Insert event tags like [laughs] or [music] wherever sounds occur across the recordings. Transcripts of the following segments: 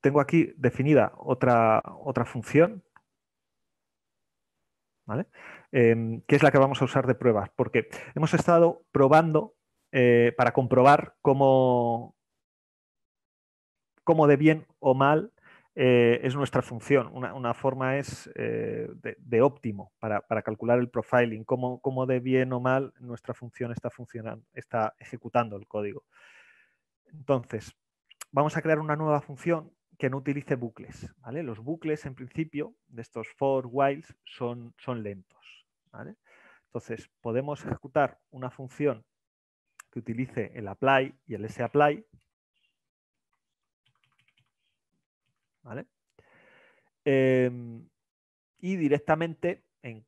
tengo aquí definida otra, otra función, em, que es la que vamos a usar de pruebas, porque hemos estado probando eh, para comprobar cómo, cómo de bien o mal eh, es nuestra función. Una, forma es eh, de, óptimo para, calcular el profiling, cómo, cómo, de bien o mal nuestra función está funcionando, está ejecutando el código. Entonces, vamos a crear una nueva función que no utilice bucles. ¿vale? Los bucles, en principio, de estos for whiles son, son lentos. ¿vale? Entonces, podemos ejecutar una función que utilice el apply y el sapply. ¿vale? Em, y directamente, en,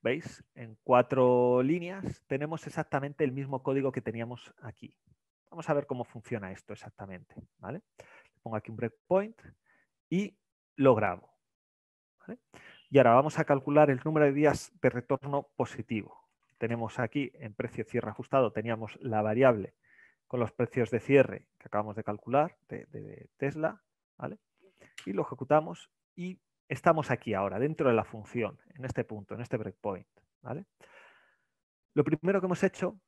¿veis? En cuatro líneas tenemos exactamente el mismo código que teníamos aquí. Vamos a ver cómo funciona esto exactamente. ¿vale? pongo aquí un breakpoint y lo grabo. Y ahora vamos a calcular el número de días de retorno positivo. Tenemos aquí en precio cierre ajustado, teníamos la variable con los precios de cierre que acabamos de calcular de, Tesla, Y lo ejecutamos y estamos aquí ahora, dentro de la función, en este punto, en este breakpoint, ¿vale? Lo primero que hemos hecho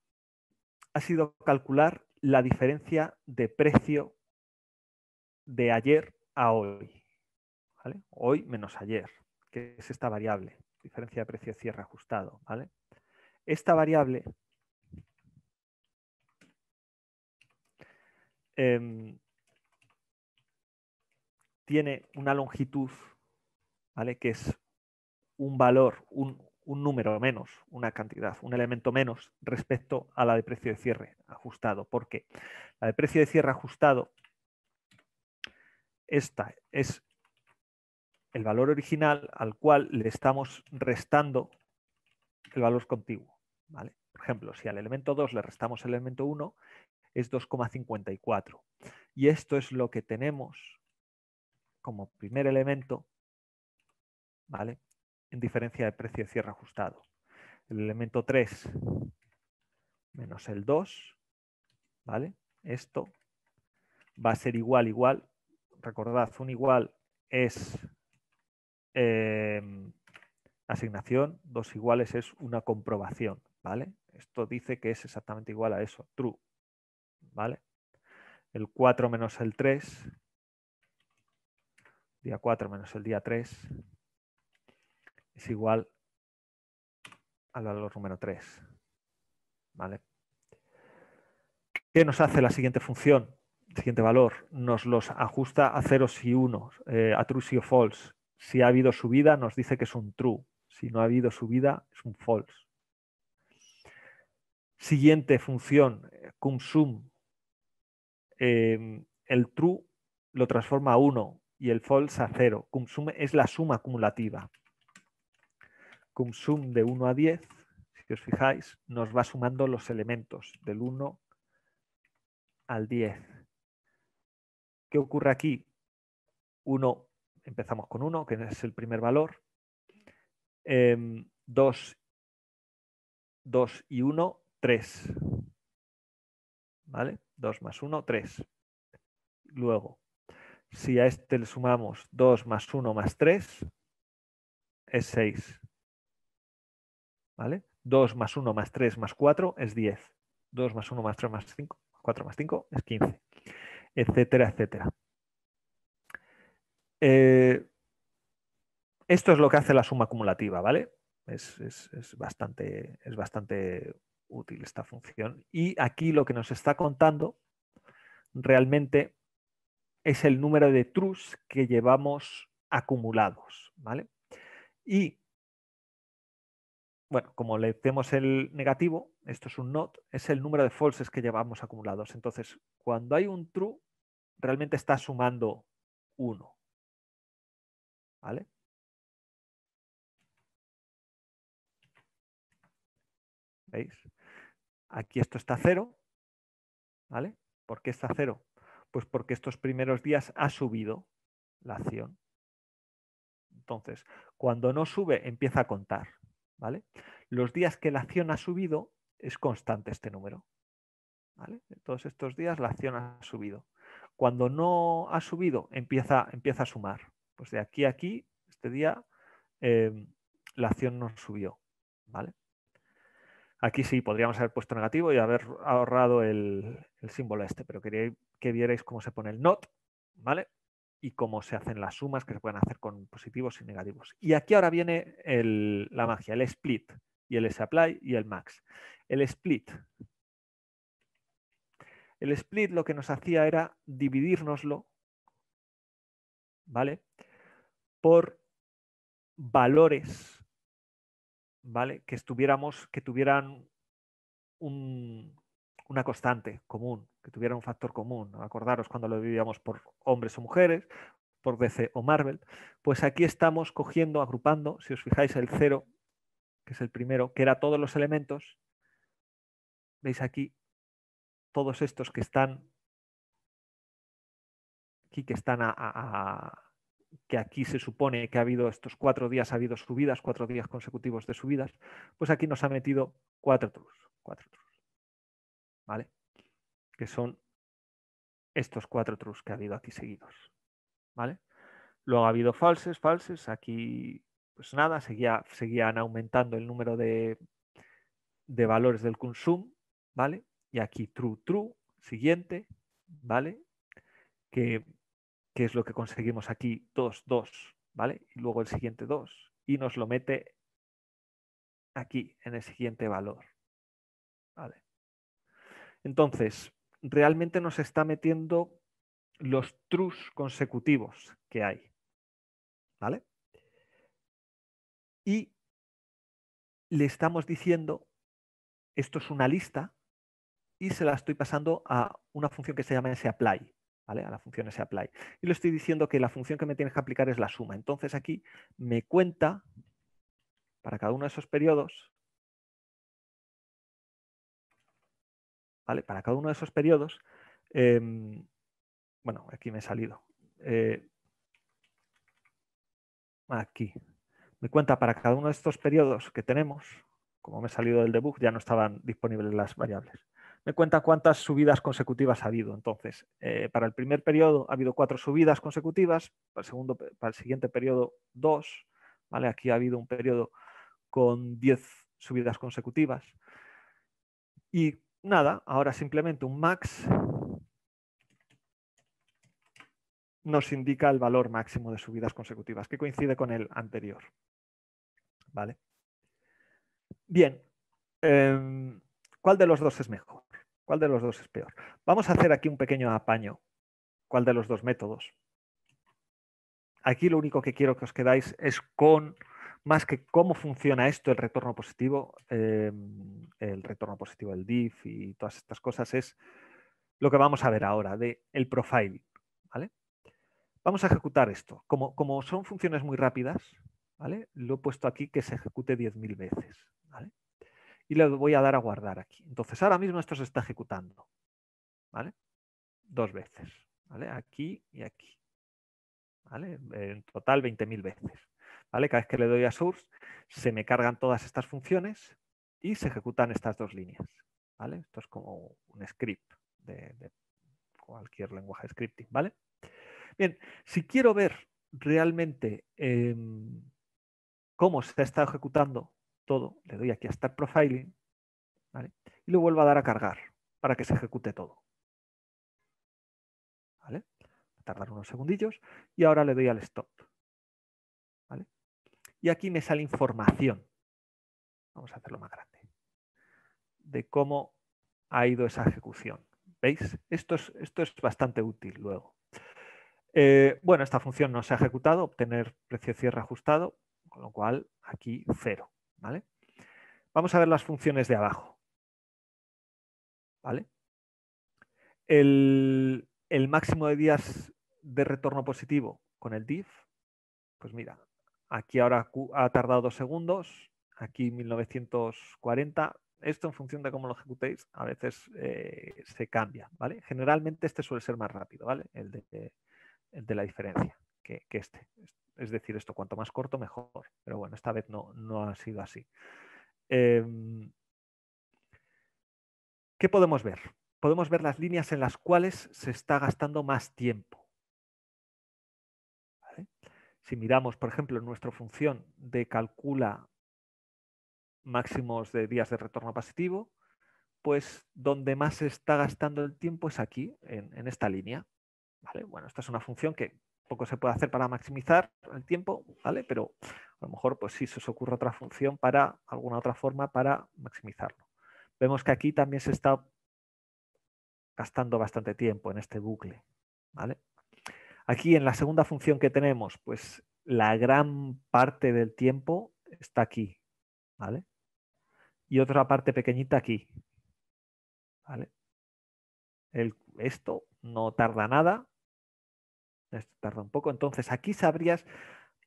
ha sido calcular la diferencia de precio de ayer a hoy. Hoy menos ayer, que es esta variable, diferencia de precio de cierre ajustado. ¿vale? Esta variable em, tiene una longitud ¿vale? que es un valor, un, un número menos, una cantidad, un elemento menos respecto a la de precio de cierre ajustado. ¿Por qué? La de precio de cierre ajustado esta es el valor original al cual le estamos restando el valor contiguo. ¿vale? Por ejemplo, si al elemento 2 le restamos el elemento 1, es 2,54. Y esto es lo que tenemos como primer elemento ¿vale? en diferencia de precio de cierre ajustado. El elemento 3 menos el 2, ¿vale? esto va a ser igual, igual recordad, un igual es em, asignación, dos iguales es una comprobación, ¿vale? Esto dice que es exactamente igual a eso, true, ¿vale? El 4 menos el 3, día 4 menos el día 3, es igual al valor número 3, ¿vale? ¿Qué nos hace la siguiente función? siguiente valor, nos los ajusta a ceros y unos, eh, a true y o false. Si ha habido subida, nos dice que es un true. Si no ha habido subida, es un false. Siguiente función, eh, cum em, el true lo transforma a 1 y el false a 0. Cum es la suma acumulativa. Cum de 1 a 10, si os fijáis, nos va sumando los elementos del 1 al 10 ocurre aquí? 1, empezamos con 1, que es el primer valor. 2 em, y 1, 3. ¿Vale? más 1, 3. Luego, si a este le sumamos 2 más 1 más 3, es 6. ¿Vale? 2 más 1 más 3 más 4 es 10. 2 más 1 más 3 más 5, 4 más 5 es 15 etcétera, etcétera. Eh, esto es lo que hace la suma acumulativa, ¿vale? Es, bastante, es bastante útil esta función. Y aquí lo que nos está contando realmente es el número de trus que llevamos acumulados, ¿vale? Y, bueno, como le demos el negativo, esto es un not, es el número de falses que llevamos acumulados. Entonces, cuando hay un true, realmente está sumando 1. ¿Vale? ¿Veis? Aquí esto está cero. ¿Vale? ¿Por qué está cero? Pues porque estos primeros días ha subido la acción. Entonces, cuando no sube, empieza a contar. ¿Vale? Los días que la acción ha subido, es constante este número. ¿Vale? Todos estos días la acción ha subido. Cuando no ha subido, empieza, empieza a sumar. Pues de aquí a aquí, este día, em, la acción no subió. ¿vale? Aquí sí, podríamos haber puesto negativo y haber ahorrado el, símbolo este, pero quería que vierais cómo se pone el not, ¿vale? y cómo se hacen las sumas que se pueden hacer con positivos y negativos. Y aquí ahora viene la magia, el split y el apply y el max. El split, el split lo que nos hacía era dividirnoslo ¿vale? Por valores, ¿vale? Que estuviéramos, que tuvieran una constante común, que tuvieran un factor común. Acordaros cuando lo dividíamos por hombres o mujeres, por DC o Marvel. Pues aquí estamos cogiendo, agrupando, si os fijáis, el cero, que es el primero, que era todos los elementos. ¿Veis aquí? todos estos que están aquí, que están a, que aquí se supone que ha habido estos cuatro días, ha habido subidas, cuatro días consecutivos de subidas, pues aquí nos ha metido cuatro trus, cuatro trus, ¿vale? Que son estos cuatro trus que ha habido aquí seguidos, ¿vale? Luego ha habido falses, falses, aquí pues nada, seguía, seguían aumentando el número de, de valores del consumo, ¿vale? y aquí true, true, siguiente, ¿vale? Que, es lo que conseguimos aquí, 2, 2, ¿vale? Y luego el siguiente 2 y nos lo mete aquí en el siguiente valor, ¿vale? Entonces, realmente nos está metiendo los trues consecutivos que hay, ¿vale? Y le estamos diciendo, esto es una lista, y se la estoy pasando a una función que se llama SApply, ¿vale? A la función SApply. Y le estoy diciendo que la función que me tienes que aplicar es la suma. Entonces aquí me cuenta para cada uno de esos periodos, ¿vale? Para cada uno de esos periodos, em, bueno, aquí me he salido. Eh, aquí. Me cuenta para cada uno de estos periodos que tenemos, como me he salido del debug, ya no estaban disponibles las variables me cuenta cuántas subidas consecutivas ha habido. Entonces, eh, para el primer periodo ha habido cuatro subidas consecutivas, para el, segundo, para el siguiente periodo dos, ¿vale? Aquí ha habido un periodo con diez subidas consecutivas. Y nada, ahora simplemente un max nos indica el valor máximo de subidas consecutivas, que coincide con el anterior. ¿Vale? Bien, em, ¿cuál de los dos es mejor? ¿Cuál de los dos es peor? Vamos a hacer aquí un pequeño apaño. ¿Cuál de los dos métodos? Aquí lo único que quiero que os quedáis es con, más que cómo funciona esto, el retorno positivo, em, el retorno positivo del div y todas estas cosas, es lo que vamos a ver ahora, de el profile. ¿vale? Vamos a ejecutar esto. Como, como son funciones muy rápidas, ¿vale? lo he puesto aquí que se ejecute 10.000 veces. ¿vale? y le voy a dar a guardar aquí. Entonces, ahora mismo esto se está ejecutando. ¿Vale? Dos veces. ¿Vale? Aquí y aquí. ¿Vale? En total 20.000 veces. ¿Vale? Cada vez que le doy a source, se me cargan todas estas funciones y se ejecutan estas dos líneas. ¿Vale? Esto es como un script de, cualquier lenguaje scripting, ¿vale? Bien, si quiero ver realmente em, cómo se está ejecutando todo, le doy aquí a Start Profiling y lo vuelvo a dar a cargar para que se ejecute todo. ¿Vale? Va a tardar unos segundillos y ahora le doy al Stop. Y aquí me sale información. Vamos a hacerlo más grande. De cómo ha ido esa ejecución. ¿Veis? Esto es, bastante útil luego. Eh, bueno, esta función no se ha ejecutado, obtener precio cierre ajustado, con lo cual aquí cero. ¿vale? Vamos a ver las funciones de abajo. ¿Vale? El, el máximo de días de retorno positivo con el div, pues mira, aquí ahora ha tardado dos segundos, aquí 1940. Esto en función de cómo lo ejecutéis, a veces eh, se cambia, ¿vale? Generalmente este suele ser más rápido, ¿vale? El de, la diferencia que, que este. Es decir, esto cuanto más corto, mejor. Pero bueno, esta vez no, ha sido así. Em, ¿Qué podemos ver? Podemos ver las líneas en las cuales se está gastando más tiempo. Si miramos, por ejemplo, nuestra función de calcula máximos de días de retorno positivo, pues donde más se está gastando el tiempo es aquí, en, esta línea. Bueno, esta es una función que poco se puede hacer para maximizar el tiempo, ¿vale? Pero a lo mejor, pues sí, se os ocurre otra función para, alguna otra forma para maximizarlo. Vemos que aquí también se está gastando bastante tiempo en este bucle, ¿vale? Aquí en la segunda función que tenemos, pues la gran parte del tiempo está aquí, ¿vale? Y otra parte pequeñita aquí, ¿vale? esto no tarda nada, esto tarda un poco. Entonces aquí sabrías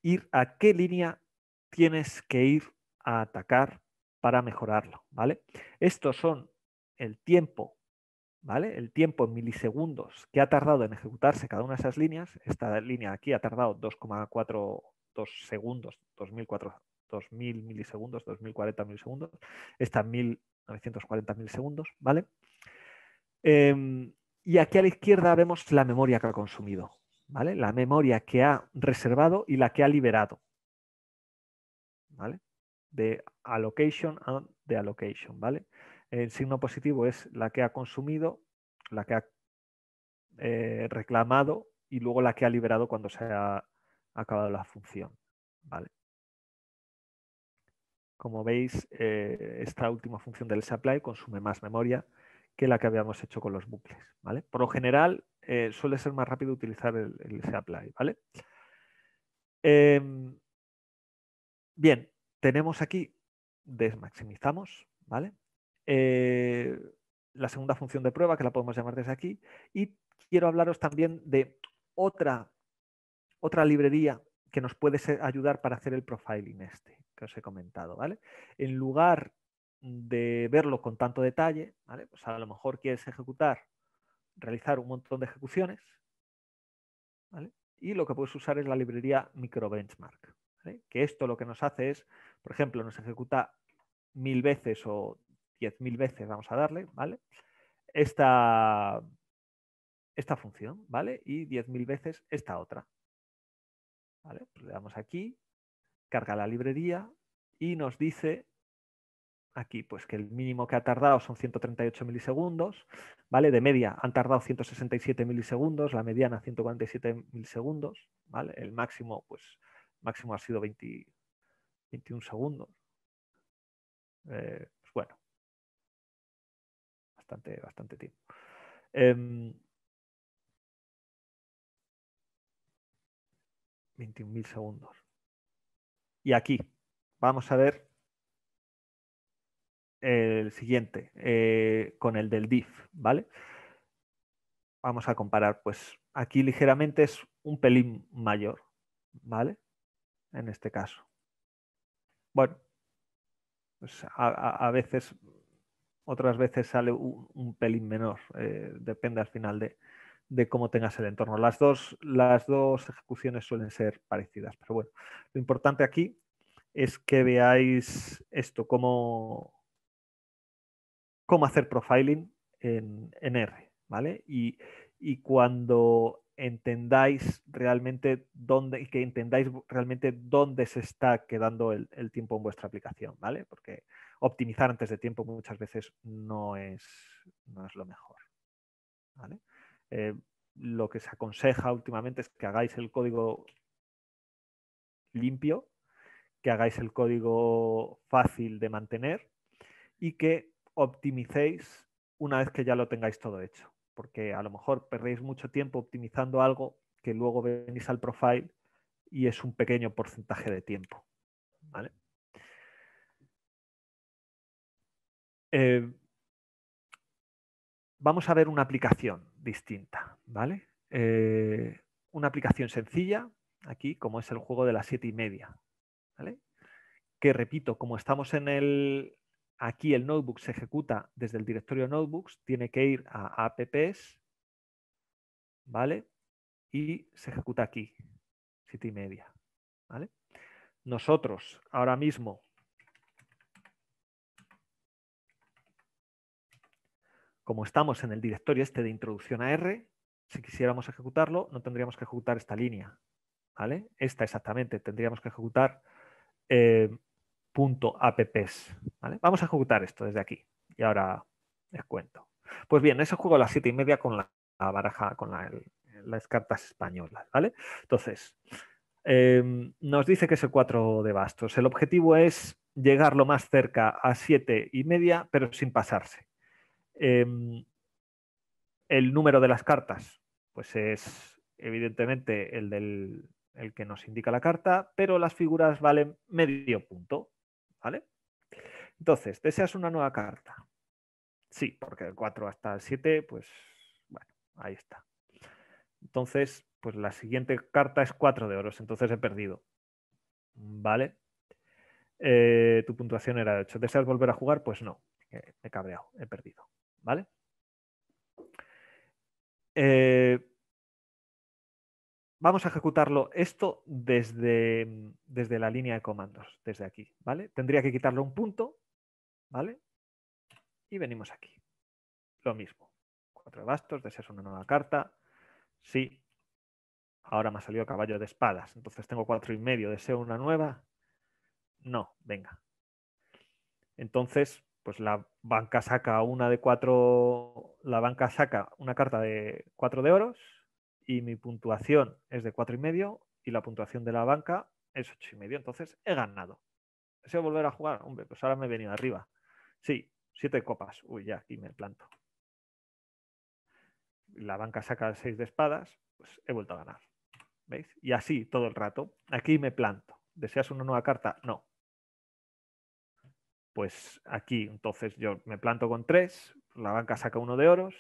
ir a qué línea tienes que ir a atacar para mejorarlo, ¿vale? Estos son el tiempo, ¿vale? El tiempo en milisegundos que ha tardado en ejecutarse cada una de esas líneas. Esta línea aquí ha tardado 2,42 segundos, 2004, 2000 milisegundos, 2040 milisegundos. Esta 1940 milisegundos, ¿vale? Em, y aquí a la izquierda vemos la memoria que ha consumido, la memoria que ha reservado y la que ha liberado, ¿vale? De allocation a de allocation, ¿vale? El signo positivo es la que ha consumido, la que ha eh, reclamado y luego la que ha liberado cuando se ha acabado la función, ¿vale? Como veis, eh, esta última función del supply consume más memoria que la que habíamos hecho con los bucles. ¿vale? Por lo general, eh, suele ser más rápido utilizar el, el ¿vale? Em, bien, tenemos aquí, desmaximizamos, ¿vale? Eh, la segunda función de prueba, que la podemos llamar desde aquí, y quiero hablaros también de otra, otra librería que nos puede ayudar para hacer el profiling este que os he comentado, ¿vale? En lugar de verlo con tanto detalle, ¿vale? Pues a lo mejor quieres ejecutar, realizar un montón de ejecuciones, ¿vale? Y lo que puedes usar es la librería microbenchmark, que esto lo que nos hace es, por ejemplo, nos ejecuta mil veces o diez mil veces, vamos a darle, ¿vale? Esta, esta función, ¿vale? Y diez mil veces esta otra. ¿Vale? Pues le damos aquí, carga la librería y nos dice Aquí, pues que el mínimo que ha tardado son 138 milisegundos, ¿vale? De media han tardado 167 milisegundos, la mediana 147 milisegundos, ¿vale? El máximo, pues, máximo ha sido 21 segundos. Eh, pues bueno, bastante, bastante tiempo. 21 em, 21.000 segundos. Y aquí vamos a ver el siguiente, eh, con el del div, ¿vale? Vamos a comparar, pues aquí ligeramente es un pelín mayor, ¿vale? En este caso. Bueno, pues, a, veces, otras veces sale un, pelín menor, eh, depende al final de, cómo tengas el entorno. Las dos, las dos ejecuciones suelen ser parecidas, pero bueno, lo importante aquí es que veáis esto, cómo, cómo hacer profiling en, R, ¿vale? Y, cuando entendáis realmente dónde, que entendáis realmente dónde se está quedando el, tiempo en vuestra aplicación, ¿vale? Porque optimizar antes de tiempo muchas veces no es, es lo mejor. ¿vale? Eh, lo que se aconseja últimamente es que hagáis el código limpio, que hagáis el código fácil de mantener y que optimicéis una vez que ya lo tengáis todo hecho, porque a lo mejor perdéis mucho tiempo optimizando algo que luego venís al profile y es un pequeño porcentaje de tiempo. ¿vale? Eh, vamos a ver una aplicación distinta, ¿vale? Eh, una aplicación sencilla, aquí, como es el juego de las siete y media, ¿vale? Que repito, como estamos en el, Aquí el notebook se ejecuta desde el directorio notebooks, tiene que ir a apps, ¿vale? Y se ejecuta aquí, City y media, ¿vale? Nosotros ahora mismo como estamos en el directorio este de introducción a R, si quisiéramos ejecutarlo, no tendríamos que ejecutar esta línea. ¿vale? Esta exactamente, tendríamos que ejecutar eh, apps. ¿vale? Vamos a ejecutar esto desde aquí y ahora les cuento. Pues bien, eso juego a las 7 y media con la, baraja, con las cartas españolas. ¿vale? Entonces, em, nos dice que es el 4 de bastos. El objetivo es llegar lo más cerca a 7 y media, pero sin pasarse. Em, el número de las cartas, pues es evidentemente el del el que nos indica la carta, pero las figuras valen medio punto. ¿vale? Entonces, ¿deseas una nueva carta? Sí, porque el 4 hasta el 7, pues bueno, ahí está. Entonces, pues la siguiente carta es 4 de oros, entonces he perdido. ¿Vale? Eh, tu puntuación era de 8. ¿Deseas volver a jugar? Pues no, eh, me he cabreado, he perdido. ¿Vale? Eh, vamos a ejecutarlo esto desde, mm, desde la línea de comandos, desde aquí, ¿vale? Tendría que quitarle un punto, ¿vale? Y venimos aquí. Lo mismo. Cuatro bastos, deseo una nueva carta. Sí. Ahora me ha salido caballo de espadas. Entonces tengo cuatro y medio. ¿Deseo una nueva? No, venga. Entonces, pues la banca saca una de cuatro. La banca saca una carta de cuatro de oros y mi puntuación es de cuatro y medio y la puntuación de la banca es ocho y medio. Entonces he ganado. ¿Deseo volver a jugar? Hombre, pues ahora me he venido arriba. Sí, siete copas. Uy, ya aquí me planto. La banca saca seis de espadas, pues he vuelto a ganar. ¿Veis? Y así todo el rato. Aquí me planto. ¿Deseas una nueva carta? No. Pues aquí, entonces yo me planto con tres, la banca saca uno de oros,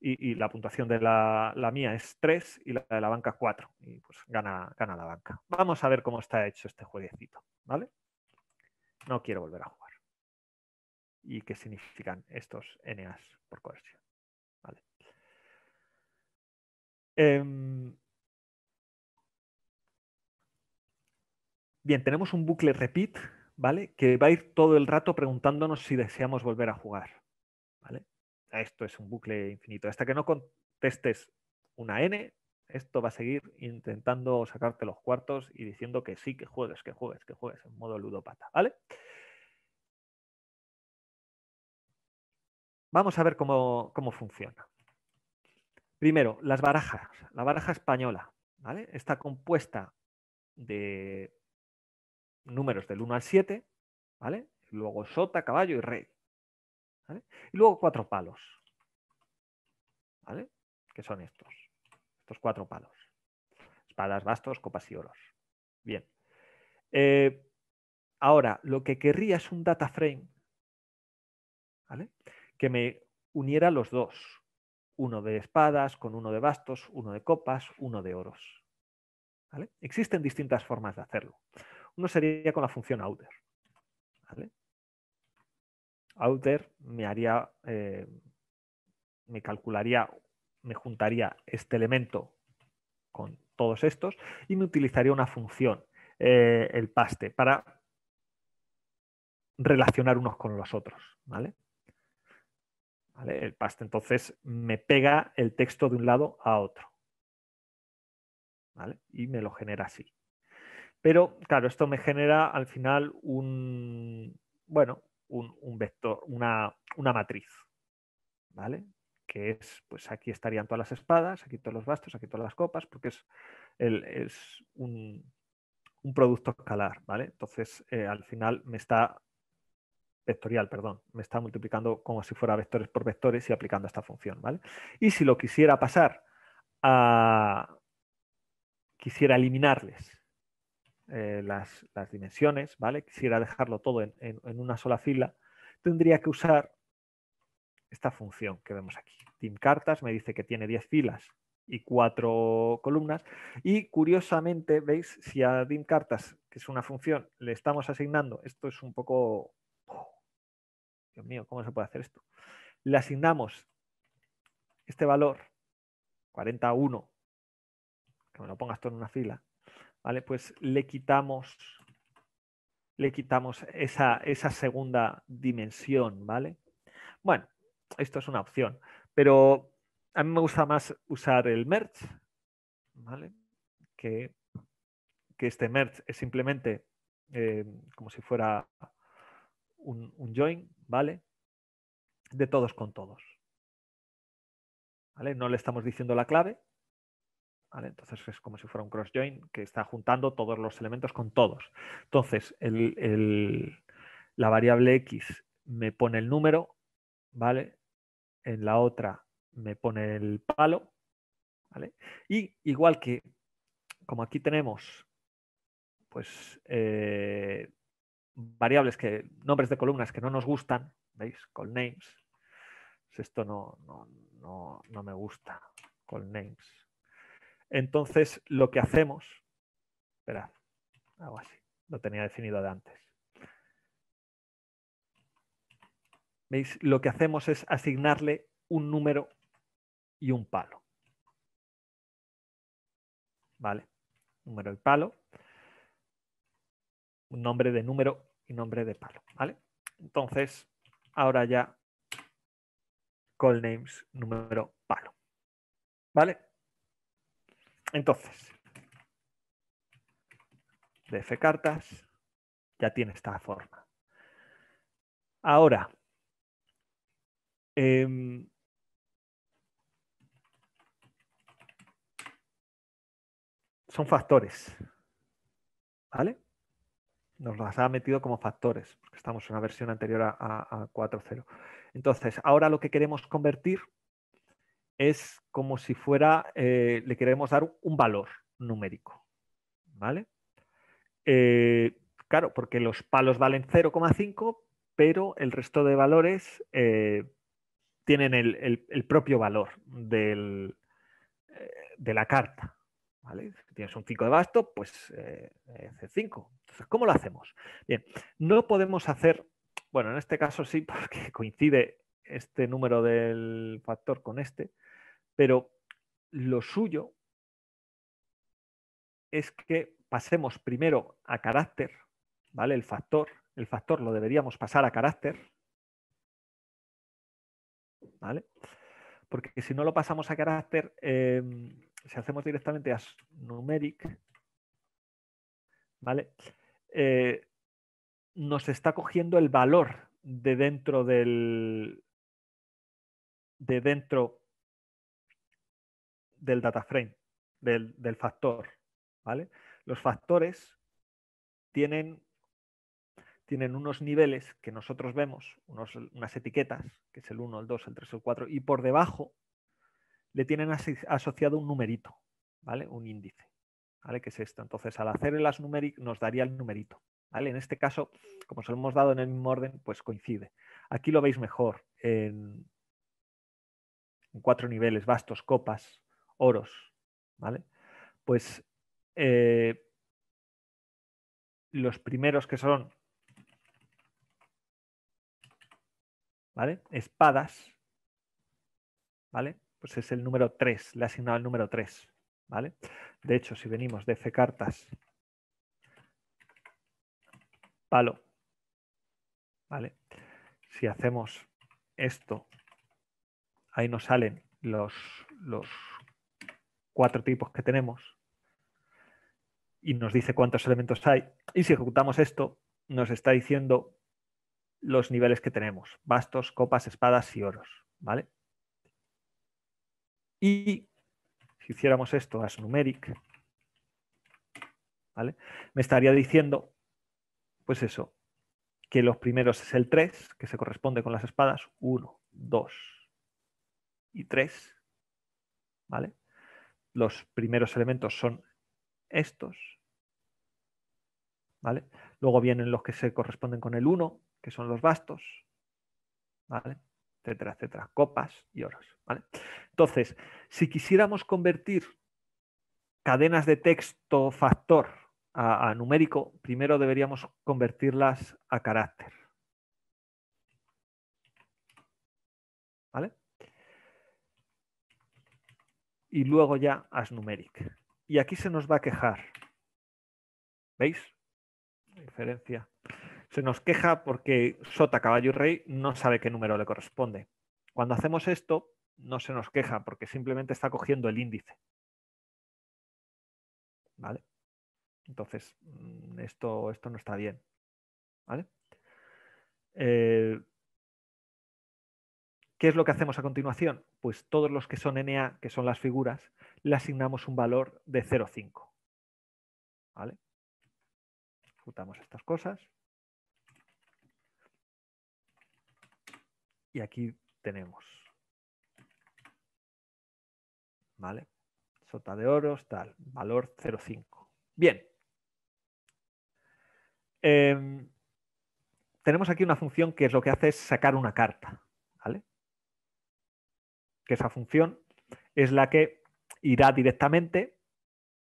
y, la puntuación de la, mía es 3 y la de la banca 4. Y pues gana, gana la banca. Vamos a ver cómo está hecho este jueguecito, ¿vale? No quiero volver a jugar. ¿Y qué significan estos NAs por coerción? ¿Vale? Em, bien, tenemos un bucle repeat, ¿vale? Que va a ir todo el rato preguntándonos si deseamos volver a jugar, ¿vale? esto es un bucle infinito. Hasta que no contestes una N, esto va a seguir intentando sacarte los cuartos y diciendo que sí, que juegues, que juegues, que juegues, en modo ludopata, ¿vale? Vamos a ver cómo, funciona. Primero, las barajas, la baraja española, ¿vale? Está compuesta de números del 1 al 7, ¿vale? Luego sota, caballo y rey. Y luego cuatro palos, ¿vale? Que son estos, estos cuatro palos. Espadas, bastos, copas y oros. Bien. Eh, ahora, lo que querría es un data frame, ¿vale? Que me uniera los dos. Uno de espadas, con uno de bastos, uno de copas, uno de oros. ¿Vale? Existen distintas formas de hacerlo. Uno sería con la función outer. ¿vale? outer me haría, eh, me calcularía, me juntaría este elemento con todos estos y me utilizaría una función, eh, el paste, para relacionar unos con los otros. ¿vale? ¿Vale? El paste entonces me pega el texto de un lado a otro. ¿Vale? Y me lo genera así. Pero claro, esto me genera al final un, bueno, un, vector, una, matriz, ¿vale? Que es, pues aquí estarían todas las espadas, aquí todos los bastos, aquí todas las copas, porque es, el, es un, producto escalar, ¿vale? Entonces, eh, al final me está vectorial, perdón, me está multiplicando como si fuera vectores por vectores y aplicando esta función, ¿vale? Y si lo quisiera pasar a... quisiera eliminarles eh, las, dimensiones, ¿vale? Quisiera dejarlo todo en, una sola fila, tendría que usar esta función que vemos aquí. Team Cartas me dice que tiene 10 filas y 4 columnas. Y curiosamente, veis, si a dimCartas Cartas, que es una función, le estamos asignando, esto es un poco... Oh, Dios mío, ¿cómo se puede hacer esto? Le asignamos este valor, 41, que me lo pongas todo en una fila, pues le quitamos, le quitamos esa, segunda dimensión, ¿vale? Bueno, esto es una opción, pero a mí me gusta más usar el merge, ¿vale? Que, este merge es simplemente eh, como si fuera un, join, ¿vale? De todos con todos. No le estamos diciendo la clave, entonces es como si fuera un cross join que está juntando todos los elementos con todos. Entonces la variable x me pone el número, ¿vale? En la otra me pone el palo, Y igual que, como aquí tenemos, pues, eh, variables que, nombres de columnas que no nos gustan, ¿veis? Call names. Pues esto no, no me gusta. Call names. Entonces, lo que hacemos, esperad, hago así, lo tenía definido de antes. ¿Veis? Lo que hacemos es asignarle un número y un palo. ¿Vale? Número y palo. Un nombre de número y nombre de palo. ¿Vale? Entonces, ahora ya call names número palo. ¿Vale? Entonces, de cartas ya tiene esta forma. Ahora, em, son factores. ¿Vale? Nos las ha metido como factores, porque estamos en una versión anterior a, a 4.0. Entonces, ahora lo que queremos convertir es como si fuera, eh, le queremos dar un valor numérico. ¿Vale? Eh, claro, porque los palos valen 0,5, pero el resto de valores eh, tienen el, propio valor de la carta. ¿Vale? Si tienes un 5 de basto, pues C5. Entonces, ¿cómo lo hacemos? Bien, no podemos hacer, bueno, en este caso sí, [laughs] porque coincide este número del factor con este, pero lo suyo es que pasemos primero a carácter, ¿vale? El factor, el factor lo deberíamos pasar a carácter, ¿vale? Porque si no lo pasamos a carácter, em, si hacemos directamente a numeric, ¿vale? Eh, nos está cogiendo el valor de dentro del de dentro del data frame, del, factor. ¿vale? Los factores tienen, tienen, unos niveles que nosotros vemos, unas etiquetas, que es el 1, el 2, el 3, el 4, y por debajo le tienen asociado un numerito, ¿vale? Un índice, ¿vale? Que es esto. Entonces, al hacer el numeric nos daría el numerito, ¿vale? En este caso, como se lo hemos dado en el mismo orden, pues coincide. Aquí lo veis mejor en, en cuatro niveles, vastos, copas, oros, ¿vale? Pues eh, los primeros que son, ¿vale? Espadas, ¿vale? Pues es el número 3, le he asignado el número 3, ¿vale? De hecho, si venimos de c cartas, palo, ¿vale? Si hacemos esto, ahí nos salen los, los cuatro tipos que tenemos y nos dice cuántos elementos hay. Y si ejecutamos esto, nos está diciendo los niveles que tenemos, bastos, copas, espadas y oros. ¿vale? Y si hiciéramos esto as numeric, ¿vale? me estaría diciendo, pues eso, que los primeros es el 3, que se corresponde con las espadas, 1, 2 y 3. ¿vale? los primeros elementos son estos. ¿Vale? Luego vienen los que se corresponden con el 1, que son los bastos, ¿vale? etcétera, etcétera, copas y oros. ¿vale? Entonces, si quisiéramos convertir cadenas de texto factor a numérico, primero deberíamos convertirlas a carácter. y luego ya asnumeric. Y aquí se nos va a quejar. ¿Veis? La diferencia. Se nos queja porque sota, caballo y rey no sabe qué número le corresponde. Cuando hacemos esto, no se nos queja porque simplemente está cogiendo el índice. ¿Vale? Entonces, mm, esto, esto no está bien. ¿Vale? Eh, ¿Qué es lo que hacemos a continuación? Pues todos los que son NA, que son las figuras, le asignamos un valor de 0,5. ¿Vale? Ejecutamos estas cosas. Y aquí tenemos. ¿Vale? Sota de oros, tal, valor 0,5. Bien. Em, tenemos aquí una función que es lo que hace es sacar una carta que esa función es la que irá directamente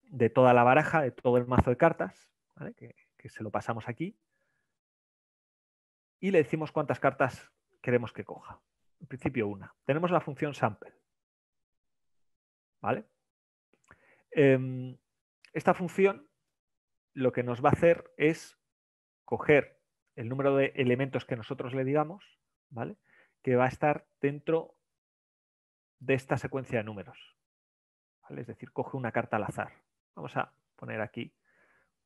de toda la baraja, de todo el mazo de cartas, que, se lo pasamos aquí, y le decimos cuántas cartas queremos que coja. En principio una. Tenemos la función sample. ¿Vale? Em, esta función lo que nos va a hacer es coger el número de elementos que nosotros le digamos, ¿vale? Que va a estar dentro de esta secuencia de números. Es decir, coge una carta al azar. Vamos a poner aquí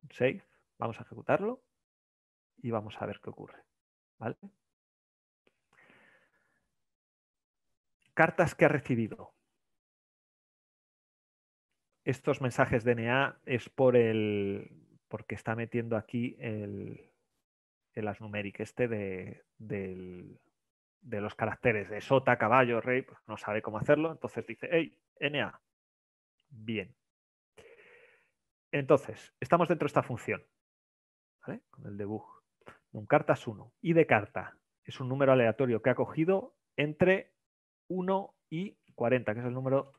un save, vamos a ejecutarlo y vamos a ver qué ocurre. ¿Vale? Cartas que ha recibido. Estos mensajes DNA es por el porque está metiendo aquí el, el asnumeric este de, del, de los caracteres de sota, caballo, rey, pues, no sabe cómo hacerlo, entonces dice, hey, NA. Bien. Entonces, estamos dentro de esta función, ¿vale? Con el debug. Un cartas 1. Y de carta es un número aleatorio que ha cogido entre 1 y 40, que es el número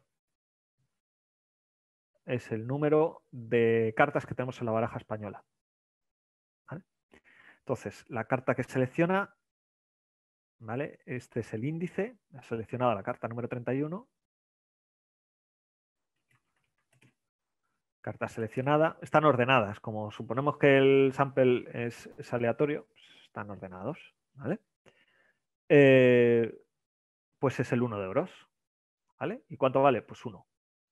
es el número de cartas que tenemos en la baraja española. ¿Vale? Entonces, la carta que selecciona ¿vale? Este es el índice, ha seleccionado la carta número 31. Carta seleccionada, están ordenadas, como suponemos que el sample es, aleatorio, pues están ordenados, ¿vale? Eh, pues es el 1 de euros, ¿vale? ¿Y cuánto vale? Pues 1.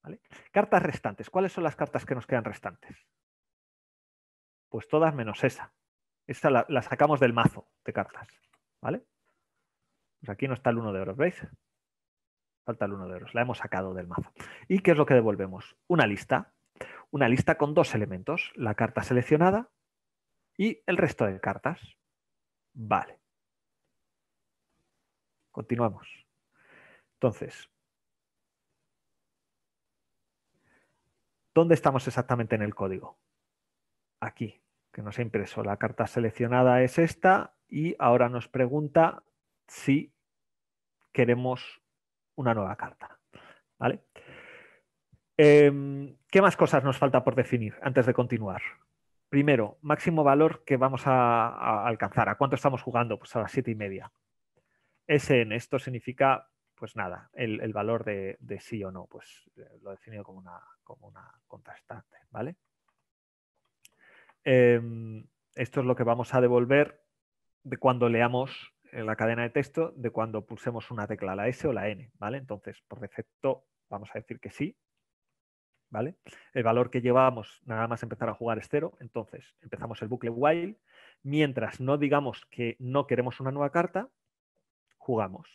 ¿vale? Cartas restantes, ¿cuáles son las cartas que nos quedan restantes? Pues todas menos esa. Esta la, la sacamos del mazo de cartas, ¿vale? Pues aquí no está el 1 de euros, ¿veis? Falta el 1 de euros. la hemos sacado del mazo. ¿Y qué es lo que devolvemos? Una lista, una lista con dos elementos, la carta seleccionada y el resto de cartas. Vale. Continuamos. Entonces, ¿dónde estamos exactamente en el código? Aquí, que nos ha impreso. La carta seleccionada es esta y ahora nos pregunta si queremos una nueva carta. ¿Vale? Em, ¿Qué más cosas nos falta por definir antes de continuar? Primero, máximo valor que vamos a, alcanzar. ¿A cuánto estamos jugando? Pues a las siete y media. en esto significa, pues nada, el, valor de, sí o no, pues eh, lo he definido como una, como una contrastante, ¿vale? Em, esto es lo que vamos a devolver de cuando leamos en la cadena de texto de cuando pulsemos una tecla, la S o la N, ¿vale? Entonces, por defecto, vamos a decir que sí, ¿vale? El valor que llevamos nada más empezar a jugar es cero, entonces empezamos el bucle while. Mientras no digamos que no queremos una nueva carta, jugamos,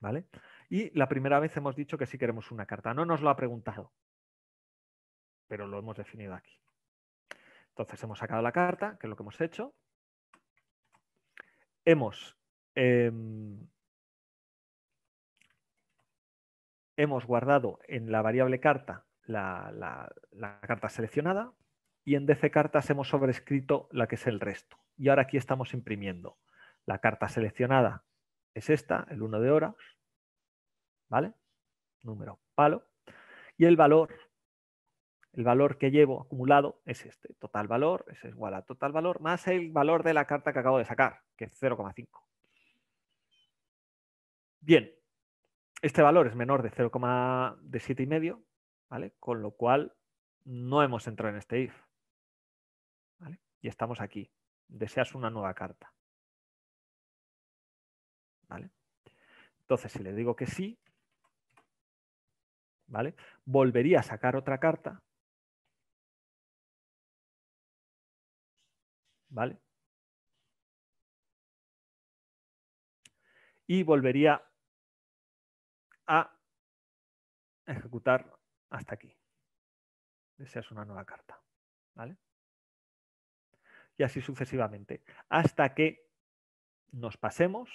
¿vale? Y la primera vez hemos dicho que sí queremos una carta. No nos lo ha preguntado, pero lo hemos definido aquí. Entonces hemos sacado la carta, que es lo que hemos hecho, Em, hemos, guardado en la variable carta la, carta seleccionada y en DC cartas hemos sobrescrito la que es el resto. Y ahora aquí estamos imprimiendo. La carta seleccionada es esta, el 1 de horas, ¿vale? Número palo. Y el valor el valor que llevo acumulado es este, total valor, es igual a total valor, más el valor de la carta que acabo de sacar, que es 0,5. Bien, este valor es menor de 0, de medio, ¿vale? Con lo cual no hemos entrado en este if. ¿vale? Y estamos aquí. Deseas una nueva carta. ¿Vale? Entonces, si le digo que sí, ¿vale? Volvería a sacar otra carta ¿Vale? Y volvería a ejecutar hasta aquí. Deseas una nueva carta. ¿Vale? Y así sucesivamente. Hasta que nos pasemos.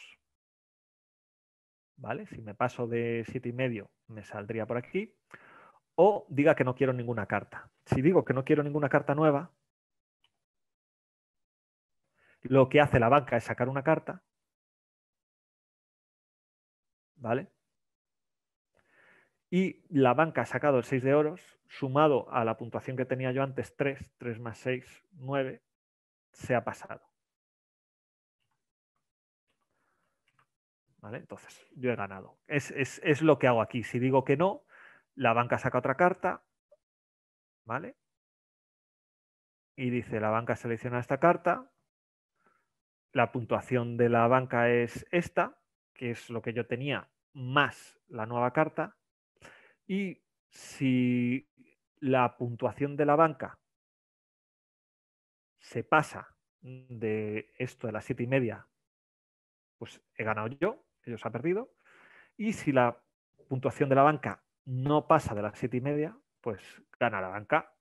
¿Vale? Si me paso de siete y medio, me saldría por aquí. O diga que no quiero ninguna carta. Si digo que no quiero ninguna carta nueva, lo que hace la banca es sacar una carta, ¿vale? Y la banca ha sacado el 6 de oros, sumado a la puntuación que tenía yo antes, 3, 3 más 6, 9, se ha pasado. ¿Vale? Entonces, yo he ganado. Es, es lo que hago aquí. Si digo que no, la banca saca otra carta, ¿vale? Y dice, la banca selecciona esta carta, la puntuación de la banca es esta, que es lo que yo tenía, más la nueva carta. Y si la puntuación de la banca se pasa de esto de las siete y media, pues he ganado yo, ellos han perdido. Y si la puntuación de la banca no pasa de las siete y media, pues gana la banca.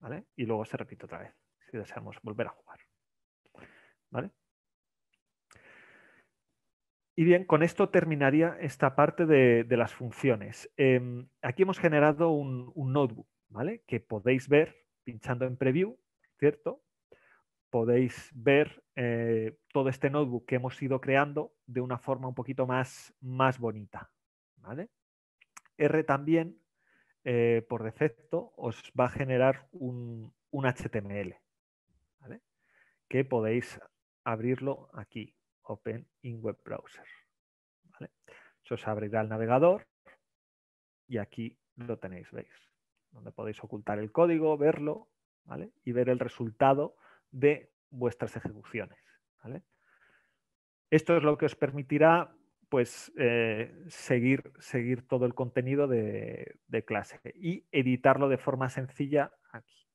¿Vale? Y luego se repite otra vez, si deseamos volver a jugar. Y bien, con esto terminaría esta parte de, las funciones. Em, aquí hemos generado un, notebook, ¿vale? Que podéis ver pinchando en preview, ¿cierto? Podéis ver eh, todo este notebook que hemos ido creando de una forma un poquito más, más bonita, R también, eh, por defecto, os va a generar un, HTML, Que podéis abrirlo aquí, Open in Web Browser. ¿Vale? os abrirá el navegador y aquí lo tenéis, veis, donde podéis ocultar el código, verlo y ver el resultado de vuestras ejecuciones. Esto es lo que os permitirá pues, eh, seguir, seguir todo el contenido de clase y editarlo de forma sencilla aquí.